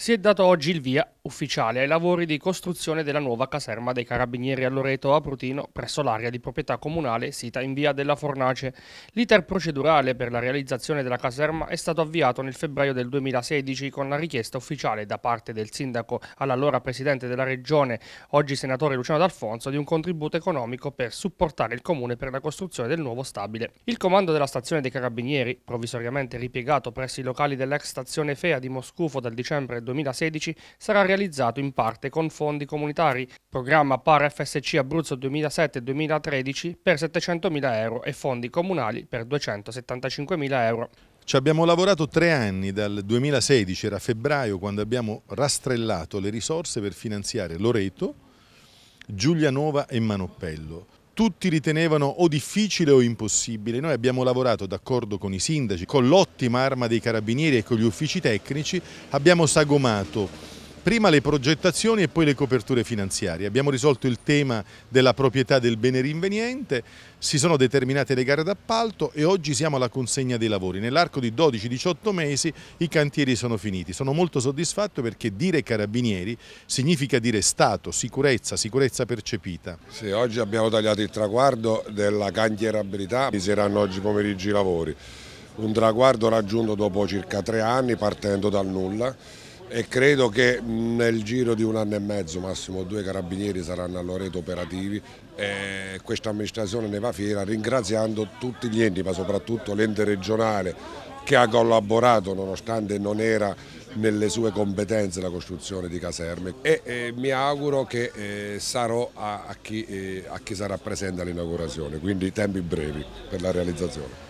Si è dato oggi il via ufficiale ai lavori di costruzione della nuova caserma dei Carabinieri a Loreto a Prutino presso l'area di proprietà comunale sita in via della Fornace. L'iter procedurale per la realizzazione della caserma è stato avviato nel febbraio del 2016 con la richiesta ufficiale da parte del sindaco all'allora presidente della regione, oggi senatore Luciano D'Alfonso, di un contributo economico per supportare il comune per la costruzione del nuovo stabile. Il comando della stazione dei Carabinieri, provvisoriamente ripiegato presso i locali dell'ex stazione FEA di Moscufo dal dicembre 2016, 2016 sarà realizzato in parte con fondi comunitari, programma PAR FSC Abruzzo 2007-2013 per 700.000 euro e fondi comunali per 275.000 euro. Ci abbiamo lavorato tre anni, dal 2016, era febbraio, quando abbiamo rastrellato le risorse per finanziare Loreto, Giulianova e Manoppello tutti ritenevano o difficile o impossibile. Noi abbiamo lavorato d'accordo con i sindaci, con l'ottima arma dei carabinieri e con gli uffici tecnici, abbiamo sagomato Prima le progettazioni e poi le coperture finanziarie. Abbiamo risolto il tema della proprietà del bene rinveniente, si sono determinate le gare d'appalto e oggi siamo alla consegna dei lavori. Nell'arco di 12-18 mesi i cantieri sono finiti. Sono molto soddisfatto perché dire carabinieri significa dire Stato, sicurezza, sicurezza percepita. Sì, oggi abbiamo tagliato il traguardo della cantierabilità, inizieranno oggi pomeriggio i lavori. Un traguardo raggiunto dopo circa tre anni partendo dal nulla e credo che nel giro di un anno e mezzo, massimo due carabinieri saranno a Loreto operativi e questa amministrazione ne va fiera ringraziando tutti gli enti ma soprattutto l'ente regionale che ha collaborato nonostante non era nelle sue competenze la costruzione di caserme e eh, mi auguro che eh, sarò a, a, chi, eh, a chi sarà presente all'inaugurazione, quindi tempi brevi per la realizzazione.